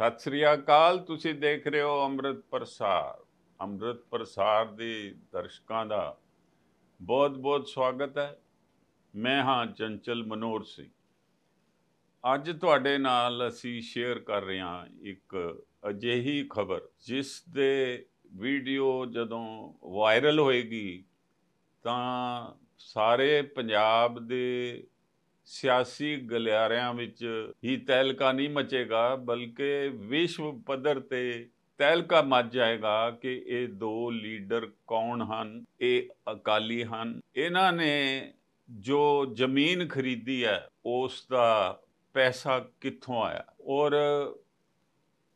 ਸਤਿ ਸ੍ਰੀ ਅਕਾਲ ਤੁਸੀਂ ਦੇਖ ਰਹੇ ਹੋ ਅੰਮ੍ਰਿਤ ਪ੍ਰਸਾਰ ਅੰਮ੍ਰਿਤ ਪ੍ਰਸਾਰ ਦੇ ਦਰਸ਼ਕਾਂ ਦਾ ਬਹੁਤ-ਬਹੁਤ ਸਵਾਗਤ ਹੈ ਮੈਂ ਹਾਂ ਚੰਚਲ ਮਨੋਰ ਸਿੰਘ ਅੱਜ ਤੁਹਾਡੇ ਨਾਲ ਅਸੀਂ ਸ਼ੇਅਰ ਕਰ ਰਹੇ ਹਾਂ ਇੱਕ ਅਜਿਹੀ ਖਬਰ ਜਿਸ ਦੇ ਵੀਡੀਓ ਜਦੋਂ ਵਾਇਰਲ ਹੋਏਗੀ ਤਾਂ ਸਾਰੇ ਪੰਜਾਬ ਦੇ ਸਿਆਸੀ ਗਲਿਆਰਿਆਂ ਵਿੱਚ ਹੀ ਤਹਿਲਕਾ ਨਹੀਂ ਮਚੇਗਾ ਬਲਕਿ ਵਿਸ਼ਵ ਪੱਧਰ ਤੇ ਤਹਿਲਕਾ ਮਚ ਜਾਏਗਾ ਕਿ ਇਹ ਦੋ ਲੀਡਰ ਕੌਣ ਹਨ ਇਹ ਅਕਾਲੀ ਹਨ ਇਹਨਾਂ ਨੇ ਜੋ ਜ਼ਮੀਨ ਖਰੀਦੀ ਹੈ ਉਸ ਦਾ ਪੈਸਾ ਕਿੱਥੋਂ ਆਇਆ ਔਰ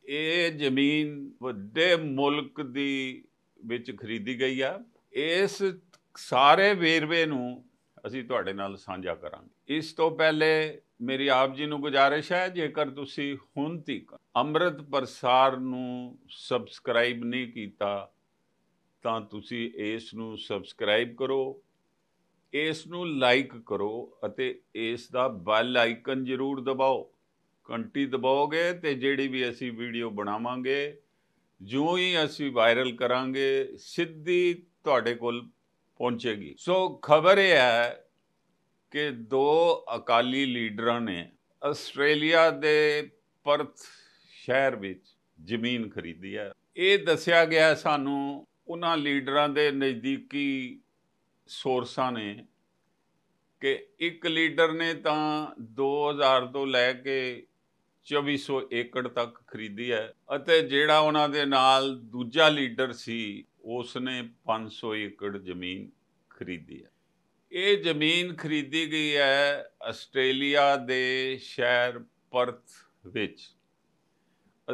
ਇਹ ਜ਼ਮੀਨ ਵੱਡੇ ਮੁਲਕ ਦੀ ਵਿੱਚ ਖਰੀਦੀ ਗਈ ਆ ਇਸ ਸਾਰੇ ਵੇਰਵੇ ਨੂੰ ਅਸੀਂ ਤੁਹਾਡੇ ਨਾਲ ਸਾਂਝਾ ਕਰਾਂਗੇ ਇਸ ਤੋਂ ਪਹਿਲੇ ਮੇਰੀ ਆਪ ਜੀ ਨੂੰ ਗੁਜਾਰਿਸ਼ ਹੈ ਜੇਕਰ ਤੁਸੀਂ ਹੁਣ ਤੱਕ ਅੰਮ੍ਰਿਤ ਪ੍ਰਸਾਰ ਨੂੰ ਸਬਸਕ੍ਰਾਈਬ ਨਹੀਂ ਕੀਤਾ ਤਾਂ ਤੁਸੀਂ ਇਸ ਨੂੰ ਸਬਸਕ੍ਰਾਈਬ ਕਰੋ ਇਸ ਨੂੰ ਲਾਈਕ ਕਰੋ ਅਤੇ ਇਸ ਦਾ ਬੈਲ ਆਈਕਨ ਜ਼ਰੂਰ ਦਬਾਓ ਘੰਟੀ ਦਬਾਓਗੇ ਤੇ ਜਿਹੜੀ ਵੀ ਅਸੀਂ ਵੀਡੀਓ ਬਣਾਵਾਂਗੇ ਜਿਉਂ ਹੀ ਅਸੀਂ ਵਾਇਰਲ ਕਰਾਂਗੇ ਸਿੱਧੀ ਤੁਹਾਡੇ ਕੋਲ ਪਹੁੰਚੇਗੀ ਸੋ ਖਬਰ ਇਹ ਹੈ ਕਿ ਦੋ ਅਕਾਲੀ ਲੀਡਰਾਂ ਨੇ ਆਸਟ੍ਰੇਲੀਆ ਦੇ ਪਰਥ ਸ਼ਹਿਰ ਵਿੱਚ ਜ਼ਮੀਨ ਖਰੀਦੀ ਹੈ ਇਹ ਦੱਸਿਆ ਗਿਆ ਸਾਨੂੰ ਉਹਨਾਂ ਲੀਡਰਾਂ ਦੇ ਨਜ਼ਦੀਕੀ ਸੋਰਸਾਂ ਨੇ ਕਿ ਇੱਕ ਲੀਡਰ ਨੇ ਤਾਂ 2000 ਤੋਂ ਲੈ ਕੇ 2400 ਏਕੜ ਤੱਕ ਖਰੀਦੀ ਹੈ ਅਤੇ ਜਿਹੜਾ ਉਹਨਾਂ ਦੇ ਨਾਲ ਦੂਜਾ ਲੀਡਰ ਸੀ ਉਸ ਨੇ 500 ਏਕੜ ਜ਼ਮੀਨ ਖਰੀਦੀ ਹੈ ਇਹ ਜ਼ਮੀਨ ਖਰੀਦੀ ਗਈ ਹੈ ਆਸਟ੍ਰੇਲੀਆ ਦੇ ਸ਼ਹਿਰ ਪਰਥ ਵਿੱਚ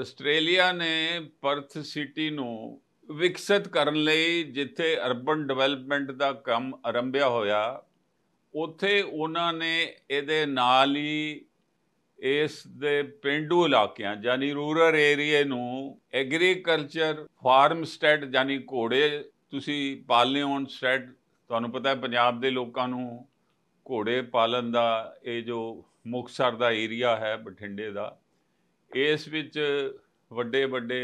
ਆਸਟ੍ਰੇਲੀਆ ਨੇ ਪਰਥ ਸਿਟੀ ਨੂੰ ਵਿਕਸਿਤ ਕਰਨ ਲਈ ਜਿੱਥੇ ਅਰਬਨ ਡਿਵੈਲਪਮੈਂਟ ਦਾ ਕੰਮ ਆਰੰਭਿਆ ਹੋਇਆ ਉੱਥੇ ਉਹਨਾਂ ਨੇ ਇਹਦੇ ਨਾਲ ਹੀ ਇਸ ਦੇ ਪਿੰਡੂ ਇਲਾਕਿਆਂ ਯਾਨੀ ਰੂਰਲ ਏਰੀਏ ਨੂੰ ਐਗਰੀਕਲਚਰ ਫਾਰਮ ਸਟੈਡ ਯਾਨੀ ਘੋੜੇ ਤੁਸੀਂ ਪਾਲਨੇ ਹੋਣ ਸਟੈਡ ਤੁਹਾਨੂੰ ਪਤਾ ਹੈ ਪੰਜਾਬ ਦੇ ਲੋਕਾਂ ਨੂੰ ਘੋੜੇ ਪਾਲਣ ਦਾ ਇਹ ਜੋ ਮੁਕਸਰ ਦਾ ਏਰੀਆ ਹੈ ਬਠਿੰਡੇ ਦਾ ਇਸ ਵਿੱਚ ਵੱਡੇ ਵੱਡੇ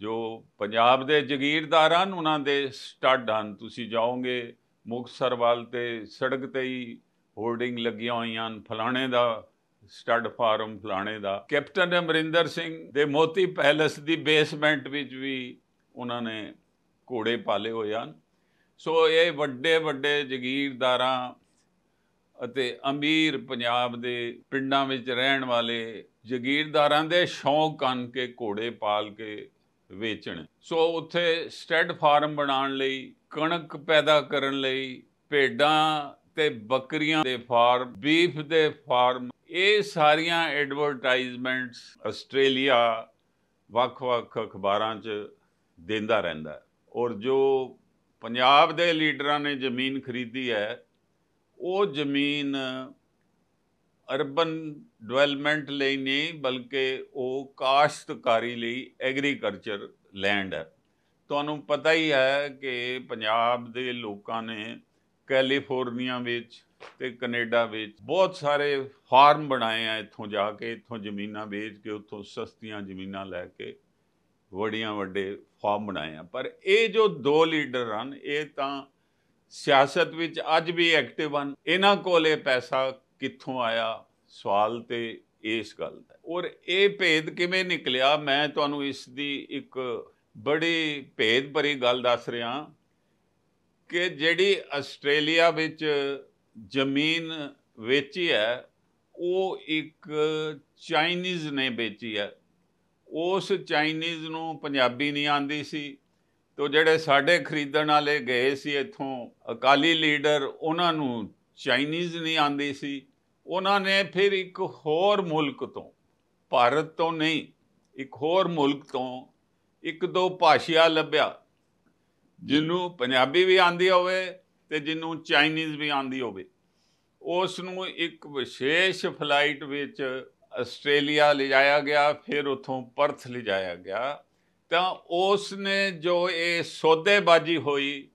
ਜੋ ਪੰਜਾਬ ਦੇ ਜ਼ਗੀਰਦਾਰਾਂ ਉਹਨਾਂ ਦੇ ਸਟੱਡ ਹਨ ਤੁਸੀਂ ਜਾਓਗੇ ਮੁਕਸਰ ਵੱਲ ਤੇ ਸੜਕ ਤੇ ਹੀ ਹੋਲਡਿੰਗ ਲੱਗੀਆਂ ਹੋਈਆਂ ਹਨ ਫਲਾਣੇ ਦਾ ਸਟੱਡ ਫਾਰਮ ਫਲਾਣੇ ਦਾ ਕੈਪਟਨ ਅਮਰਿੰਦਰ ਸਿੰਘ ਦੇ ਮੋਤੀ ਪੈਲਸ ਦੀ ਬੇਸਮੈਂਟ ਵਿੱਚ ਵੀ ਉਹਨਾਂ ਨੇ ਘੋੜੇ ਪਾਲੇ ਹੋਏ ਹਨ ਸੋ ਇਹ ਵੱਡੇ ਵੱਡੇ ਜ਼ਗੀਰਦਾਰਾਂ ਅਤੇ ਅਮੀਰ ਪੰਜਾਬ ਦੇ ਪਿੰਡਾਂ ਵਿੱਚ ਰਹਿਣ ਵਾਲੇ ਜ਼ਗੀਰਦਾਰਾਂ ਦੇ ਸ਼ੌਂਕ ਕੰਨ ਕੇ ਘੋੜੇ ਪਾਲ ਕੇ ਵੇਚਣ ਸੋ ਉੱਥੇ ਸਟੈਡ ਫਾਰਮ ਬਣਾਉਣ ਲਈ ਕਣਕ ਪੈਦਾ ਕਰਨ ਲਈ ਭੇਡਾਂ ਤੇ ਬੱਕਰੀਆਂ ਦੇ ਫਾਰਮ ਬੀਫ ਦੇ ਫਾਰਮ ਇਹ ਸਾਰੀਆਂ ਐਡਵਰਟਾਈਜ਼ਮੈਂਟਸ ਆਸਟ੍ਰੇਲੀਆ ਵੱਖ-ਵੱਖ ਅਖਬਾਰਾਂ 'ਚ ਦਿੰਦਾ ਰਹਿੰਦਾ ਔਰ ਜੋ ਪੰਜਾਬ ਦੇ ਲੀਡਰਾਂ ਨੇ ਜ਼ਮੀਨ ਖਰੀਦੀ ਹੈ ਉਹ ਜ਼ਮੀਨ ਅਰਬਨ ਡਵੈਲਪਮੈਂਟ ਲਈ ਨਹੀਂ ਬਲਕਿ ਉਹ ਕਾਸ਼ਤਕਾਰੀ ਲਈ ਐਗਰੀਕਲਚਰ ਲੈਂਡ ਹੈ ਤੁਹਾਨੂੰ ਪਤਾ ਹੀ ਹੈ ਕਿ ਪੰਜਾਬ ਦੇ ਲੋਕਾਂ ਨੇ ਕੈਲੀਫੋਰਨੀਆ ਵਿੱਚ ਤੇ ਕੈਨੇਡਾ ਵਿੱਚ ਬਹੁਤ ਸਾਰੇ ਫਾਰਮ ਬਣਾਏ ਆ ਇੱਥੋਂ ਜਾ ਕੇ ਇੱਥੋਂ ਜ਼ਮੀਨਾਂ ਵੇਚ ਕੇ ਉੱਥੋਂ ਸਸਤੀਆਂ ਜ਼ਮੀਨਾਂ ਲੈ ਕੇ ਵੱਡੀਆਂ ਵੱਡੇ ਫਾਰਮ ਬਣਾਏ ਆ ਪਰ ਇਹ ਜੋ ਦੋ ਲੀਡਰ ਹਨ ਇਹ ਤਾਂ ਸਿਆਸਤ ਵਿੱਚ ਅੱਜ ਵੀ ਐਕਟਿਵ ਹਨ ਇਹਨਾਂ ਕੋਲੇ ਪੈਸਾ ਕਿੱਥੋਂ ਆਇਆ ਸਵਾਲ ਤੇ ਇਸ ਗੱਲ ਦਾ ਔਰ ਇਹ ਭੇਦ ਕਿਵੇਂ ਨਿਕਲਿਆ ਮੈਂ ਤੁਹਾਨੂੰ ਇਸ ਦੀ ਇੱਕ ਬੜੀ ਭੇਦ ਭਰੀ ਗੱਲ ਦੱਸ ਰਿਹਾ ਕਿ ਜਿਹੜੀ ਆਸਟ੍ਰੇਲੀਆ ਵਿੱਚ ਜ਼ਮੀਨ ਵੇਚੀ ਹੈ ਉਹ ਇੱਕ ਚਾਈਨੀਜ਼ ਨੇ ਵੇਚੀ ਹੈ ਉਸ ਚਾਈਨੀਜ਼ ਨੂੰ ਪੰਜਾਬੀ ਨਹੀਂ ਆਂਦੀ ਸੀ ਤੋ ਜਿਹੜੇ ਸਾਡੇ ਖਰੀਦਣ ਵਾਲੇ ਗਏ ਸੀ ਇੱਥੋਂ ਅਕਾਲੀ ਲੀਡਰ ਉਹਨਾਂ ਨੂੰ ਚਾਈਨੀਜ਼ ਨਹੀਂ ਆਂਦੀ ਸੀ ਉਹਨਾਂ ਨੇ ਫਿਰ ਇੱਕ ਹੋਰ ਮੁਲਕ ਤੋਂ ਭਾਰਤ ਤੋਂ ਨਹੀਂ ਇੱਕ ਹੋਰ ਮੁਲਕ ਤੋਂ ਇੱਕ ਦੋ ਭਾਸ਼ਾ ਲੱਭਿਆ ਜਿਹਨੂੰ ਪੰਜਾਬੀ ਵੀ ਆਂਦੀ ਹੋਵੇ ਤੇ ਜਿਹਨੂੰ ਚਾਈਨੀਜ਼ ਵੀ ਆਂਦੀ ਹੋਵੇ ਉਸ ਨੂੰ ਇੱਕ ਵਿਸ਼ੇਸ਼ ਫਲਾਈਟ ਵਿੱਚ ਆਸਟ੍ਰੇਲੀਆ ਲਿਜਾਇਆ ਗਿਆ ਫਿਰ ਉਥੋਂ ਪਰਥ ਲਿਜਾਇਆ ਗਿਆ ਤਾਂ ਉਸ ਨੇ ਜੋ ਇਹ ਸੌਦੇਬਾਜ਼ੀ ਹੋਈ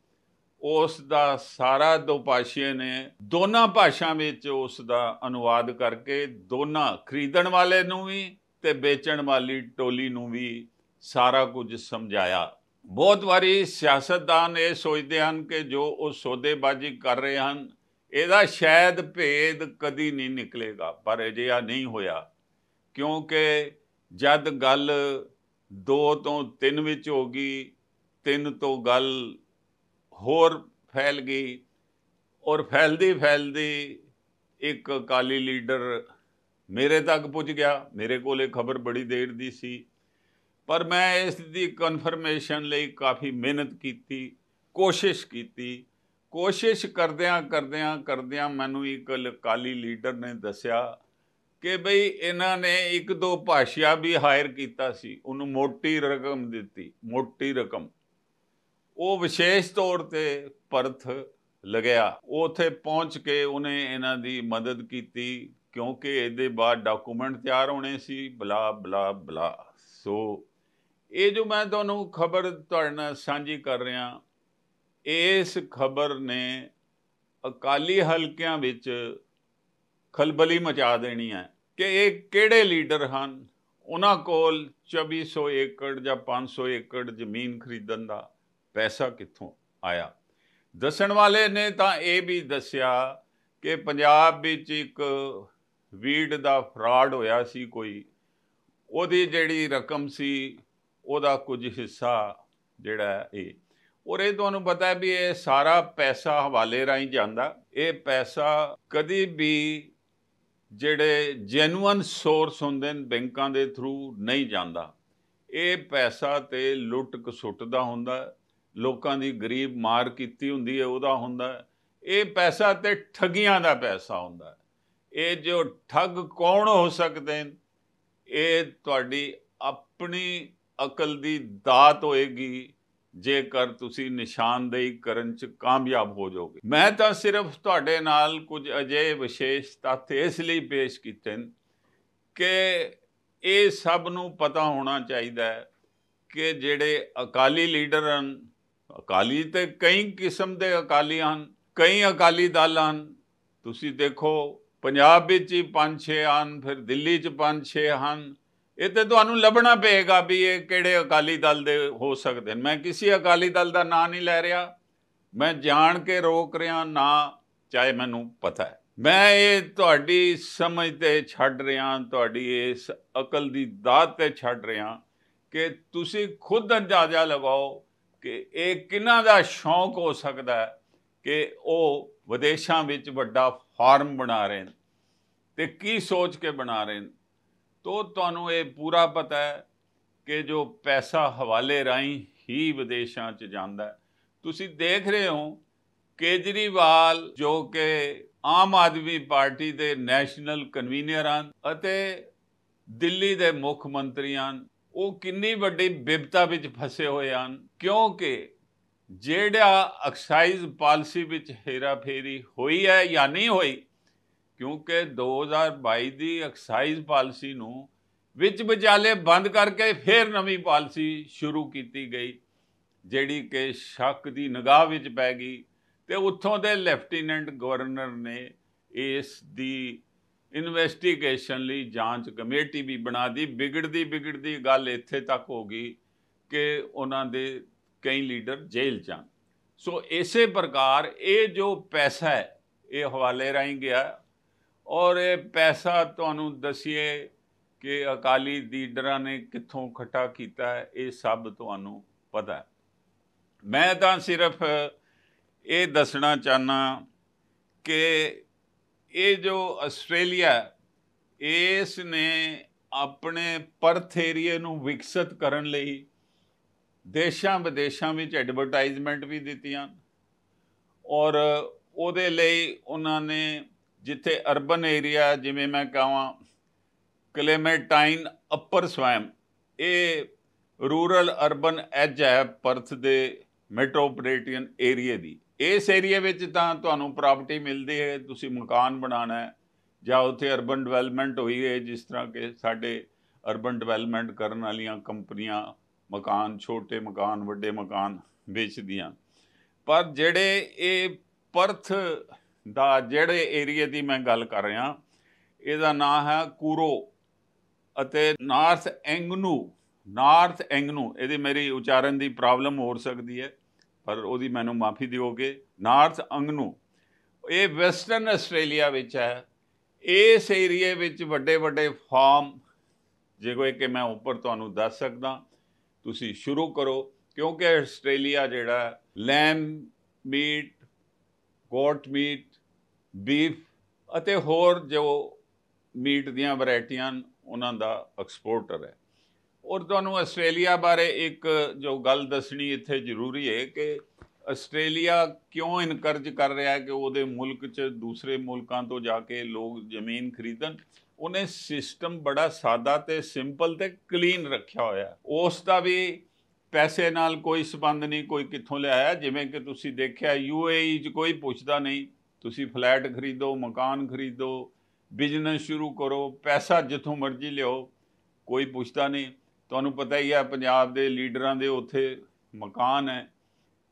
ਉਸ ਦਾ ਸਾਰਾ ਦੋਪਾਸ਼ੀਏ ਨੇ ਦੋਨਾਂ ਭਾਸ਼ਾ ਵਿੱਚ ਉਸ ਦਾ ਅਨੁਵਾਦ ਕਰਕੇ ਦੋਨਾਂ ਖਰੀਦਣ ਵਾਲੇ ਨੂੰ ਵੀ ਤੇ ਵੇਚਣ ਵਾਲੀ ਟੋਲੀ ਨੂੰ ਵੀ ਸਾਰਾ ਕੁਝ ਸਮਝਾਇਆ ਬਹੁਤ ਵਾਰੀ ਸਿਆਸਤਦਾਨ ਇਹ ਸੋਚਦੇ ਹਨ ਕਿ ਜੋ ਉਹ ਸੌਦੇਬਾਜ਼ੀ ਕਰ ਰਹੇ ਹਨ ਇਹਦਾ ਸ਼ਾਇਦ ਭੇਦ ਕਦੀ ਨਹੀਂ ਨਿਕਲੇਗਾ ਪਰ ਅਜਿਹਾ ਨਹੀਂ ਹੋਇਆ ਕਿਉਂਕਿ ਜਦ ਗੱਲ 2 ਤੋਂ 3 ਵਿੱਚ ਹੋ ਗਈ 3 ਤੋਂ ਗੱਲ ਹੋਰ ਫੈਲ ਗਈ ਔਰ ਫੈਲਦੀ ਫੈਲਦੀ ਇੱਕ ਕਾਲੀ ਲੀਡਰ ਮੇਰੇ ਤੱਕ ਪੁੱਜ ਗਿਆ ਮੇਰੇ ਕੋਲ ਇਹ ਖਬਰ ਬੜੀ ਦੇਰ ਦੀ ਸੀ ਪਰ ਮੈਂ ਇਸ ਦੀ ਕਨਫਰਮੇਸ਼ਨ ਲਈ ਕਾਫੀ ਮਿਹਨਤ ਕੀਤੀ ਕੋਸ਼ਿਸ਼ ਕੀਤੀ ਕੋਸ਼ਿਸ਼ ਕਰਦਿਆਂ ਕਰਦਿਆਂ ਕਰਦਿਆਂ ਮੈਨੂੰ ਇੱਕ ਅਕਾਲੀ ਲੀਡਰ ਨੇ ਦੱਸਿਆ ਕਿ ਬਈ ਇਹਨਾਂ ਨੇ ਇੱਕ ਦੋ ਭਾਸ਼ਿਆ ਵੀ ਹਾਇਰ ਕੀਤਾ ਸੀ ਉਹਨੂੰ ਮੋਟੀ ਰਕਮ ਦਿੱਤੀ ਮੋਟੀ ਰਕਮ ਉਹ ਵਿਸ਼ੇਸ਼ ਤੌਰ ਤੇ ਪਰਥ ਲਗਿਆ ਉਥੇ ਪਹੁੰਚ ਕੇ ਉਹਨੇ ਇਹਨਾਂ ਦੀ ਮਦਦ ਕੀਤੀ ਕਿਉਂਕਿ ਇਹਦੇ ਬਾਅਦ ਡਾਕੂਮੈਂਟ ਤਿਆਰ ਹੋਣੇ ਸੀ ਬਲਾ ਬਲਾ ਬਲਾ ਸੋ ਇਹ ਜੋ ਮੈਂ ਤੁਹਾਨੂੰ ਖਬਰ ਤੁਹਾਡੇ ਨਾਲ ਸਾਂਝੀ ਕਰ ਰਿਹਾ ਇਸ ਖਬਰ ਨੇ ਅਕਾਲੀ ਹਲਕਿਆਂ ਵਿੱਚ ਖਲਬਲੀ ਮਚਾ ਦੇਣੀ ਹੈ ਕਿ ਇਹ ਕਿਹੜੇ ਲੀਡਰ ਹਨ ਉਹਨਾਂ ਕੋਲ 2400 ਏਕੜ ਜਾਂ 500 ਏਕੜ ਜ਼ਮੀਨ ਖਰੀਦਣ ਦਾ ਪੈਸਾ ਕਿੱਥੋਂ ਆਇਆ ਦੱਸਣ ਵਾਲੇ ਨੇ ਤਾਂ ਇਹ ਵੀ ਦੱਸਿਆ ਕਿ ਪੰਜਾਬ ਵਿੱਚ ਇੱਕ ਵੀਡ ਦਾ ਫਰਾਡ ਹੋਇਆ ਸੀ ਕੋਈ ਉਹਦੀ ਜਿਹੜੀ ਰਕਮ ਸੀ ਉਹਦਾ ਕੁਝ ਹਿੱਸਾ ਜਿਹੜਾ ਇਹ ਔਰ ਇਹ ਤੁਹਾਨੂੰ ਪਤਾ ਹੈ ਵੀ ਇਹ ਸਾਰਾ ਪੈਸਾ ਹਵਾਲੇ ਰਾਹੀਂ ਜਾਂਦਾ ਇਹ ਪੈਸਾ ਕਦੀ ਵੀ ਜਿਹੜੇ ਜੈਨੂਅਨ ਸੋਰਸ ਹੁੰਦੇ ਨੇ ਬੈਂਕਾਂ ਦੇ ਥਰੂ ਨਹੀਂ ਜਾਂਦਾ ਇਹ ਪੈਸਾ ਤੇ ਲੁੱਟ ਕਸੁੱਟ ਦਾ ਹੁੰਦਾ ਲੋਕਾਂ ਦੀ ਗਰੀਬ ਮਾਰ ਕੀਤੀ ਹੁੰਦੀ ਹੈ ਉਹਦਾ ਹੁੰਦਾ ਇਹ ਪੈਸਾ ਤੇ ਠਗੀਆਂ ਦਾ ਪੈਸਾ ਹੁੰਦਾ ਇਹ ਜੋ ਠੱਗ ਕੌਣ ਹੋ ਸਕਦੇ ਨੇ ਇਹ ਤੁਹਾਡੀ ਆਪਣੀ ਅਕਲ ਦੀ ਦਾਤ ਹੋਏਗੀ ਜੇਕਰ ਤੁਸੀਂ ਨਿਸ਼ਾਨਦੇਹੀ ਕਰਨ 'ਚ ਕਾਮਯਾਬ ਹੋ ਜਾਓਗੇ ਮੈਂ ਤਾਂ ਸਿਰਫ ਤੁਹਾਡੇ ਨਾਲ ਕੁਝ ਅਜੇ ਵਿਸ਼ੇਸ਼ ਤੱਥ ਇਸ ਲਈ ਪੇਸ਼ ਕੀਤੇ ਨੇ ਕਿ ਇਹ ਸਭ ਨੂੰ ਪਤਾ ਹੋਣਾ ਚਾਹੀਦਾ ਹੈ ਕਿ ਜਿਹੜੇ ਅਕਾਲੀ ਲੀਡਰ ਹਨ ਅਕਾਲੀ ਤੇ ਕਈ ਕਿਸਮ ਦੇ ਅਕਾਲੀ ਹਨ ਕਈ ਅਕਾਲੀ ਦਲ ਹਨ ਤੁਸੀਂ ਦੇਖੋ ਪੰਜਾਬ ਵਿੱਚ ਹੀ 5-6 ਹਨ ਫਿਰ ਦਿੱਲੀ 'ਚ 5-6 ਹਨ ਇਹ ਤੇ ਤੁਹਾਨੂੰ ਲੱਭਣਾ ਪਏਗਾ ਵੀ ਇਹ ਕਿਹੜੇ ਅਕਾਲੀ ਦਲ ਦੇ ਹੋ ਸਕਦੇ ਨੇ ਮੈਂ ਕਿਸੇ ਅਕਾਲੀ ਦਲ ਦਾ ਨਾਂ ਨਹੀਂ ਲੈ ਰਿਹਾ ਮੈਂ ਜਾਣ ਕੇ ਰੋਕ ਰਿਹਾ ਨਾ ਚਾਹੇ ਮੈਨੂੰ ਪਤਾ ਹੈ ਮੈਂ ਇਹ ਤੁਹਾਡੀ ਸਮਝ ਤੇ ਛੱਡ ਰਿਹਾ ਤੁਹਾਡੀ ਇਸ ਅਕਲ ਦੀ ਦਾਤ ਤੇ ਛੱਡ ਰਿਹਾ ਕਿ ਤੁਸੀਂ ਖੁਦ ਅੰਦਾਜ਼ਾ ਲਗਾਓ ਕਿ ਇਹ ਕਿੰਨਾ ਦਾ ਸ਼ੌਂਕ ਹੋ ਸਕਦਾ ਹੈ ਕਿ ਉਹ ਵਿਦੇਸ਼ਾਂ ਵਿੱਚ ਵੱਡਾ ਫਾਰਮ ਬਣਾ ਰਹੇ ਨੇ ਤੇ ਕੀ ਸੋਚ ਕੇ ਬਣਾ ਰਹੇ ਨੇ ਤੋ ਤੁਹਾਨੂੰ ਇਹ ਪੂਰਾ ਪਤਾ ਹੈ ਕਿ ਜੋ ਪੈਸਾ ਹਵਾਲੇ ਰਾਹੀਂ ਹੀ ਵਿਦੇਸ਼ਾਂ 'ਚ ਜਾਂਦਾ ਤੁਸੀਂ ਦੇਖ ਰਹੇ ਹੋ ਕੇਜਰੀਵਾਲ ਜੋ ਕਿ ਆਮ ਆਦਮੀ ਪਾਰਟੀ ਦੇ ਨੈਸ਼ਨਲ ਕਨਵੀਨਰ ਹਨ ਅਤੇ ਦਿੱਲੀ ਦੇ ਮੁੱਖ ਮੰਤਰੀ ਹਨ ਉਹ ਕਿੰਨੀ ਵੱਡੀ ਵਿਵਤਾ ਵਿੱਚ ਫਸੇ ਹੋਏ ਹਨ ਕਿਉਂਕਿ ਜਿਹੜਾ ਐਕਸਾਈਜ਼ ਪਾਲਿਸੀ ਵਿੱਚ ਹੇਰਾਫੇਰੀ ਹੋਈ ਹੈ ਜਾਂ ਨਹੀਂ ਹੋਈ ਕਿਉਂਕਿ 2022 ਦੀ ਐਕਸਾਈਜ਼ ਪਾਲਿਸੀ ਨੂੰ ਵਿੱਚ ਵਿਚਾਲੇ ਬੰਦ ਕਰਕੇ ਫਿਰ ਨਵੀਂ ਪਾਲਿਸੀ ਸ਼ੁਰੂ ਕੀਤੀ ਗਈ ਜਿਹੜੀ ਕਿ ਸ਼ੱਕ ਦੀ ਨਿਗਾਹ ਵਿੱਚ ਪੈ ਗਈ ਤੇ ਉੱਥੋਂ ਦੇ ਲੈਫਟੀਨੈਂਟ ਗਵਰਨਰ ਨੇ ਇਸ ਦੀ ਇਨਵੈਸਟੀਗੇਸ਼ਨ ਲਈ ਜਾਂਚ ਕਮੇਟੀ ਵੀ ਬਣਾ ਦੀ ਵਿਗੜਦੀ ਵਿਗੜਦੀ ਗੱਲ ਇੱਥੇ ਤੱਕ ਹੋ ਗਈ ਕਿ ਉਹਨਾਂ ਦੇ ਕਈ ਲੀਡਰ ਜੇਲ੍ਹ ਜਾਣ ਸੋ ਇਸੇ ਪ੍ਰਕਾਰ ਇਹ ਜੋ ਪੈਸਾ ਹੈ ਇਹ ਹਵਾਲੇ ਰਾਹੀਂ ਗਿਆ ਔਰ ਇਹ ਪੈਸਾ ਤੁਹਾਨੂੰ ਦਸੀਏ ਕਿ ਅਕਾਲੀ ਲੀਡਰਾਂ ਨੇ ਕਿੱਥੋਂ ਖਟਾ ਕੀਤਾ ਇਹ ਸਭ ਤੁਹਾਨੂੰ ਪਤਾ ਮੈਂ ਤਾਂ ਸਿਰਫ ਇਹ ਦੱਸਣਾ ਚਾਹਨਾ ਕਿ ਇਹ ਜੋ ਆਸਟ੍ਰੇਲੀਆ ਇਸ ਨੇ ਆਪਣੇ ਪਰਥ ਏਰੀਏ ਨੂੰ ਵਿਕਸਿਤ ਕਰਨ ਲਈ ਦੇਸ਼ਾਂ ਵਿਦੇਸ਼ਾਂ ਵਿੱਚ ਐਡਵਰਟਾਈਜ਼ਮੈਂਟ ਵੀ ਦਿੱਤੀਆਂ ਔਰ ਉਹਦੇ ਲਈ ਉਹਨਾਂ ਨੇ ਜਿੱਥੇ ਅਰਬਨ ਏਰੀਆ ਜਿਵੇਂ ਮੈਂ ਕਹਾਂ ਕਲੇਮੈਟਾਈਨ ਅਪਰ ਸਵੈਮ ਇਹ ਰੂਰਲ ਅਰਬਨ ਐਜ ਹੈ ਪਰਥ ਦੇ ਮੈਟਰੋਪੋਲੀਟਨ ਏਰੀਆ ਦੀ ਇਸ ਏਰੀਆ ਵਿੱਚ ਤਾਂ ਤੁਹਾਨੂੰ ਪ੍ਰਾਪਰਟੀ ਮਿਲਦੀ ਹੈ ਤੁਸੀਂ ਮਕਾਨ ਬਣਾਉਣਾ ਹੈ ਜਾਂ ਉੱਥੇ ਅਰਬਨ ਡਿਵੈਲਪਮੈਂਟ ਹੋਈ ਹੈ ਜਿਸ ਤਰ੍ਹਾਂ ਕਿ ਸਾਡੇ ਅਰਬਨ ਡਿਵੈਲਪਮੈਂਟ ਕਰਨ ਵਾਲੀਆਂ ਕੰਪਨੀਆਂ ਮਕਾਨ ਛੋਟੇ ਮਕਾਨ ਵੱਡੇ ਮਕਾਨ ਵੇਚਦੀਆਂ ਪਰ ਜਿਹੜੇ ਇਹ ਪਰਥ ਦਾ ਜਿਹੜੇ ਏਰੀਏ ਦੀ ਮੈਂ ਗੱਲ ਕਰ ਰਿਹਾ ਇਹਦਾ ਨਾਮ ਹੈ ਕੂਰੋ ਅਤੇ ਨਾਰਥ ਐਂਗਨੂ ਨਾਰਥ ਐਂਗਨੂ ਇਹਦੀ ਮੇਰੀ ਉਚਾਰਨ ਦੀ ਪ੍ਰੋਬਲਮ ਹੋ ਸਕਦੀ ਹੈ ਪਰ ਉਹਦੀ ਮੈਨੂੰ ਮਾਫੀ ਦਿਓਗੇ ਨਾਰਥ ਐਂਗਨੂ ਇਹ ਵੈਸਟਰਨ ਆਸਟ੍ਰੇਲੀਆ ਵਿੱਚ ਹੈ ਇਸ ਏਰੀਏ ਵਿੱਚ ਵੱਡੇ ਵੱਡੇ ਫਾਰਮ ਜੇ ਕੋਈ ਕਿ ਮੈਂ ਉੱਪਰ ਤੁਹਾਨੂੰ ਦੱਸ ਸਕਦਾ ਤੁਸੀਂ ਸ਼ੁਰੂ ਕਰੋ ਕਿਉਂਕਿ ਆਸਟ੍ਰੇਲੀਆ ਜਿਹੜਾ lamb meat goat meat beef ਅਤੇ ਹੋਰ ਜੋ ਮੀਟ ਦੀਆਂ ਵੈਰਾਈਟੀਆਂ ਉਹਨਾਂ ਦਾ ਐਕਸਪੋਰਟਰ ਹੈ ਔਰ ਤੁਹਾਨੂੰ ਆਸਟ੍ਰੇਲੀਆ ਬਾਰੇ ਇੱਕ ਜੋ ਗੱਲ ਦੱਸਣੀ ਇੱਥੇ ਜ਼ਰੂਰੀ ਹੈ ਕਿ ਆਸਟ੍ਰੇਲੀਆ ਕਿਉਂ ਇਨਕਰਜ ਕਰ ਰਿਹਾ ਹੈ ਕਿ ਉਹਦੇ ਮੁਲਕ 'ਚ ਦੂਸਰੇ ਮੁਲਕਾਂ ਤੋਂ ਜਾ ਕੇ ਲੋਕ ਜ਼ਮੀਨ ਖਰੀਦਣ ਉਹਨੇ ਸਿਸਟਮ ਬੜਾ ਸਾਦਾ ਤੇ ਸਿੰਪਲ ਤੇ ਕਲੀਨ ਰੱਖਿਆ ਹੋਇਆ ਉਸ ਦਾ ਵੀ ਪੈਸੇ ਨਾਲ ਕੋਈ ਸਬੰਧ ਨਹੀਂ ਕੋਈ ਕਿੱਥੋਂ ਲਿਆਇਆ ਜਿਵੇਂ ਕਿ ਤੁਸੀਂ ਦੇਖਿਆ ਯੂਏਈ e 'ਚ ਕੋਈ ਪੁੱਛਦਾ ਨਹੀਂ ਤੁਸੀਂ ਫਲੈਟ ਖਰੀਦੋ ਮਕਾਨ ਖਰੀਦੋ ਬਿਜ਼ਨਸ ਸ਼ੁਰੂ ਕਰੋ ਪੈਸਾ ਜਿੱਥੋਂ ਮਰਜ਼ੀ ਲਿਓ ਕੋਈ ਪੁੱਛਦਾ ਨਹੀਂ ਤੁਹਾਨੂੰ ਪਤਾ ਹੀ ਹੈ ਪੰਜਾਬ ਦੇ ਲੀਡਰਾਂ ਦੇ ਉੱਥੇ ਮਕਾਨ ਹੈ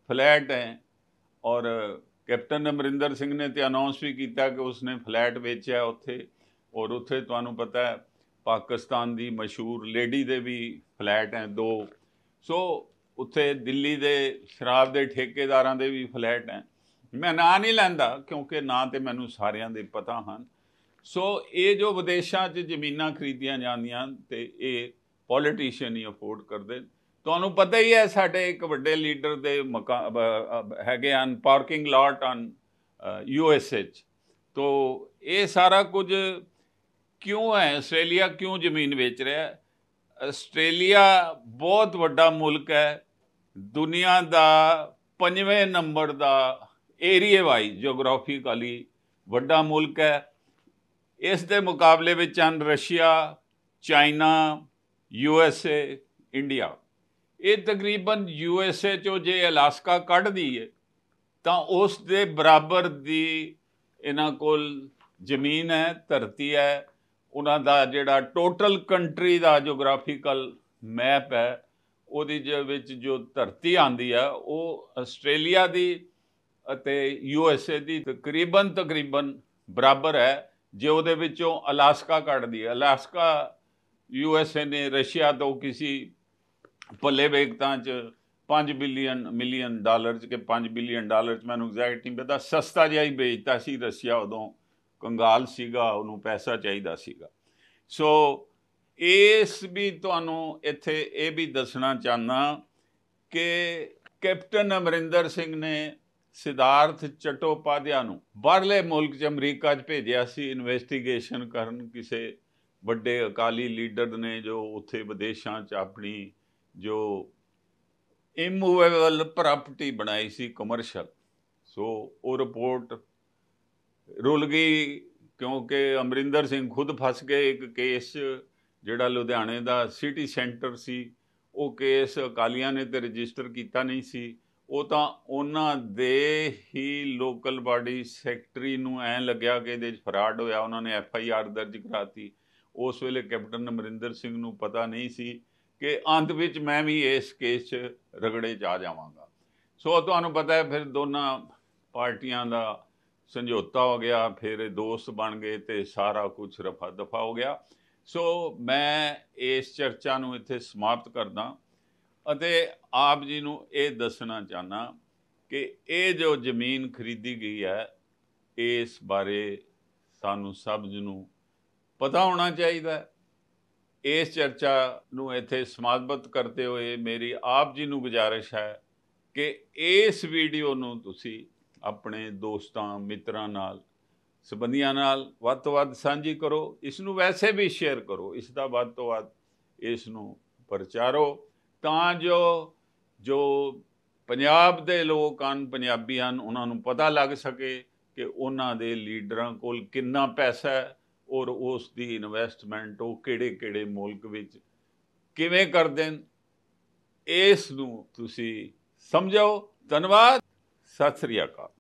ਫਲੈਟ ਹੈ ਔਰ ਕੈਪਟਨ ਅਮਰਿੰਦਰ ਸਿੰਘ ਨੇ ਤੇ ਅਨਾਉਂਸ ਵੀ ਕੀਤਾ ਕਿ ਉਸਨੇ ਫਲੈਟ ਵੇਚਿਆ ਉੱਥੇ ਔਰ ਉੱਥੇ ਤੁਹਾਨੂੰ ਪਤਾ ਹੈ ਪਾਕਿਸਤਾਨ ਦੀ ਮਸ਼ਹੂਰ ਲੇਡੀ ਦੇ ਵੀ ਫਲੈਟ ਹੈ ਦੋ ਸੋ ਉੱਥੇ ਦਿੱਲੀ ਦੇ ਸ਼ਰਾਬ ਦੇ ਠੇਕੇਦਾਰਾਂ ਦੇ ਵੀ ਫਲੈਟ ਹੈ ਮੈਂ ਨਾਂ ਨਹੀਂ ਲੈਂਦਾ ਕਿਉਂਕਿ ਨਾਂ ਤੇ ਮੈਨੂੰ ਸਾਰਿਆਂ ਦੇ ਪਤਾ ਹਨ ਸੋ ਇਹ ਜੋ ਵਿਦੇਸ਼ਾਂ 'ਚ ਜ਼ਮੀਨਾਂ ਖਰੀਦੀਆਂ ਜਾਂਦੀਆਂ ਤੇ ਇਹ ਪੋਲੀਟੀਸ਼ੀਅਨ ਹੀ ਅਫੋਰਡ ਕਰਦੇ ਤੁਹਾਨੂੰ ਪਤਾ ਹੀ ਹੈ ਸਾਡੇ ਇੱਕ ਵੱਡੇ ਲੀਡਰ ਦੇ ਹੈਗੇ ਹਨ ਪਾਰਕਿੰਗ ਲਾਟ ਐਸ ਯੂਐਸਐਚ ਤੋਂ ਇਹ ਸਾਰਾ ਕੁਝ ਕਿਉਂ ਹੈ ਆਸਟ੍ਰੇਲੀਆ ਕਿਉਂ ਜ਼ਮੀਨ ਵੇਚ ਰਿਹਾ ਹੈ ਆਸਟ੍ਰੇਲੀਆ ਬਹੁਤ ਵੱਡਾ ਮੁਲਕ ਹੈ ਦੁਨੀਆ ਦਾ ਪੰਜਵੇਂ ਨੰਬਰ ਦਾ ਏਰੀਆ ਵਾਈਜ਼ ਜੀਓਗ੍ਰਾਫੀਕਲੀ ਵੱਡਾ ਮੁਲਕ ਹੈ ਇਸ ਦੇ ਮੁਕਾਬਲੇ ਵਿੱਚ ਹਨ Russia China U S A India ਇਹ ਤਕਰੀਬਨ ਯੂ ਐਸ ਏ ਚੋਂ ਜੇ ਅਲਾਸਕਾ ਕੱਢ ਦੀਏ ਤਾਂ ਉਸ ਦੇ ਬਰਾਬਰ ਦੀ ਇਹਨਾਂ ਕੋਲ ਜ਼ਮੀਨ ਹੈ ਧਰਤੀ ਹੈ ਉਹਨਾਂ ਦਾ ਜਿਹੜਾ ਟੋਟਲ ਕੰਟਰੀ ਦਾ ਜੀਓਗ੍ਰਾਫੀਕਲ ਮੈਪ ਹੈ ਉਹਦੇ ਵਿੱਚ ਜੋ ਧਰਤੀ ਆਂਦੀ ਆ ਉਹ ਆਸਟ੍ਰੇਲੀਆ ਦੀ ਅਤੇ ਯੂਐਸਏ ਦੀ ਤਕਰੀਬਨ ਤਕਰੀਬਨ ਬਰਾਬਰ ਹੈ ਜੇ ਉਹਦੇ ਵਿੱਚੋਂ ਅਲਾਸਕਾ ਕੱਢ ਦਈਏ ਅਲਾਸਕਾ ਯੂਐਸਏ ਨੇ ਰਸ਼ੀਆ ਤੋਂ ਕਿਸੇ ਪੱਲੇ ਵੇਖਤਾਂ ਚ 5 ਬਿਲੀਅਨ ਮਿਲੀਅਨ ਡਾਲਰ ਚ ਕਿ 5 ਬਿਲੀਅਨ ਡਾਲਰ ਚ ਮੈਨੂੰ ਐਗਜ਼ੈਕਟ ਨਹੀਂ ਪਤਾ ਸਸਤਾ ਜਿਹਾ ਹੀ ਵੇਚਤਾ ਸੀ ਰਸ਼ੀਆ ਉਦੋਂ ਕੰਗਾਲ ਸੀਗਾ ਉਹਨੂੰ ਪੈਸਾ ਚਾਹੀਦਾ ਸੀਗਾ ਸੋ ਇਸ ਵੀ ਤੁਹਾਨੂੰ ਇੱਥੇ ਇਹ ਵੀ ਦੱਸਣਾ ਚਾਹਨਾ ਕਿ ਕੈਪਟਨ ਅਮਰਿੰਦਰ ਸਿੰਘ ਨੇ ਸਿਦਾਰਥ ਚਟੋਪਾਧਿਆ ਨੂੰ ਬਾਹਰਲੇ ਮੁਲਕ 'ਚ ਅਮਰੀਕਾ 'ਚ ਭੇਜਿਆ ਸੀ ਇਨਵੈਸਟੀਗੇਸ਼ਨ ਕਰਨ ਕਿਸੇ ਵੱਡੇ ਅਕਾਲੀ ਲੀਡਰ ਨੇ ਜੋ ਉੱਥੇ ਵਿਦੇਸ਼ਾਂ 'ਚ ਆਪਣੀ ਜੋ ਇਮੂਵੇਬਲ ਪ੍ਰਾਪਰਟੀ ਬਣਾਈ ਸੀ ਕਮਰਸ਼ਲ ਸੋ ਉਹ ਰਿਪੋਰਟ ਰੁਲ ਗਈ ਕਿਉਂਕਿ ਅਮਰਿੰਦਰ ਸਿੰਘ ਖੁਦ ਫਸ ਗਏ ਇੱਕ ਕੇਸ ਜਿਹੜਾ ਲੁਧਿਆਣੇ ਦਾ ਸਿਟੀ ਸੈਂਟਰ ਸੀ ਉਹ ਕੇਸ ਅਕਾਲੀਆਂ ਨੇ ਤੇ ਰਜਿਸਟਰ ਕੀਤਾ ਨਹੀਂ ਸੀ ਉਹ ਤਾਂ ਉਹਨਾਂ ਦੇ ਹੀ ਲੋਕਲ ਬਾਡੀ ਸੈਕਟਰੀ ਨੂੰ ਐ ਲੱਗਿਆ ਕਿ ਇਹਦੇ ਵਿੱਚ ਫਰਾਡ ਹੋਇਆ ਉਹਨਾਂ ਨੇ ਐਫ ਆਈ ਆਰ ਦਰਜ ਕਰਾਤੀ ਉਸ ਵੇਲੇ ਕੈਪਟਨ ਅਮਰਿੰਦਰ ਸਿੰਘ ਨੂੰ ਪਤਾ ਨਹੀਂ ਸੀ ਕਿ ਅੰਤ ਵਿੱਚ ਮੈਂ ਵੀ ਇਸ ਕੇਸ 'ਚ ਰਗੜੇ 'ਚ ਆ ਜਾਵਾਂਗਾ ਸੋ ਤੁਹਾਨੂੰ ਪਤਾ ਹੈ ਫਿਰ ਦੋਨਾਂ ਪਾਰਟੀਆਂ ਦਾ ਸਮਝੌਤਾ ਹੋ ਗਿਆ ਫਿਰ ਦੋਸਤ ਬਣ ਗਏ ਤੇ ਸਾਰਾ ਕੁਝ ਰਫਾ ਦਫਾ ਹੋ ਗਿਆ ਸੋ ਮੈਂ ਇਸ ਚਰਚਾ ਨੂੰ ਇੱਥੇ ਸਮਾਪਤ ਕਰਦਾ ਅਤੇ ਆਪ ਜੀ ਨੂੰ ਇਹ ਦੱਸਣਾ ਚਾਹਨਾ ਕਿ ਇਹ ਜੋ ਜ਼ਮੀਨ ਖਰੀਦੀ ਗਈ ਹੈ ਇਸ ਬਾਰੇ ਸਾਨੂੰ ਸਭ ਨੂੰ ਪਤਾ ਹੋਣਾ ਚਾਹੀਦਾ ਇਸ ਚਰਚਾ ਨੂੰ ਇੱਥੇ ਸਮਾਪਤ ਕਰਦੇ ਹੋਏ ਮੇਰੀ ਆਪ ਜੀ ਨੂੰ ਗੁਜਾਰਿਸ਼ ਹੈ ਕਿ ਇਸ ਵੀਡੀਓ ਨੂੰ ਤੁਸੀਂ ਆਪਣੇ ਦੋਸਤਾਂ ਮਿੱਤਰਾਂ ਨਾਲ ਸਬੰਧੀਆਂ ਨਾਲ ਵੱਧ ਤੋਂ ਵੱਧ ਸਾਂਝੀ ਕਰੋ ਇਸ ਨੂੰ ਵੈਸੇ ਵੀ ਸ਼ੇਅਰ ਕਰੋ ਇਸ ਦਾ ਵੱਧ ਤੋਂ ਵੱਧ ਇਸ ਨੂੰ ਪ੍ਰਚਾਰੋ ਤਾਂ ਜੋ ਜੋ ਪੰਜਾਬ ਦੇ ਲੋਕ ਹਨ ਪੰਜਾਬੀ ਹਨ ਉਹਨਾਂ ਨੂੰ ਪਤਾ ਲੱਗ ਸਕੇ ਕਿ ਉਹਨਾਂ ਦੇ ਲੀਡਰਾਂ ਕੋਲ ਕਿੰਨਾ ਪੈਸਾ ਹੈ ਔਰ ਉਸ ਦੀ ਇਨਵੈਸਟਮੈਂਟ ਉਹ ਕਿਹੜੇ-ਕਿਹੜੇ ਮੁਲਕ ਵਿੱਚ ਕਿਵੇਂ ਕਰਦੇ ਨੇ ਇਸ ਨੂੰ ਤੁਸੀਂ ਸਮਝੋ ਧੰਨਵਾਦ ਸਤਿ ਸ੍ਰੀ ਅਕਾਲ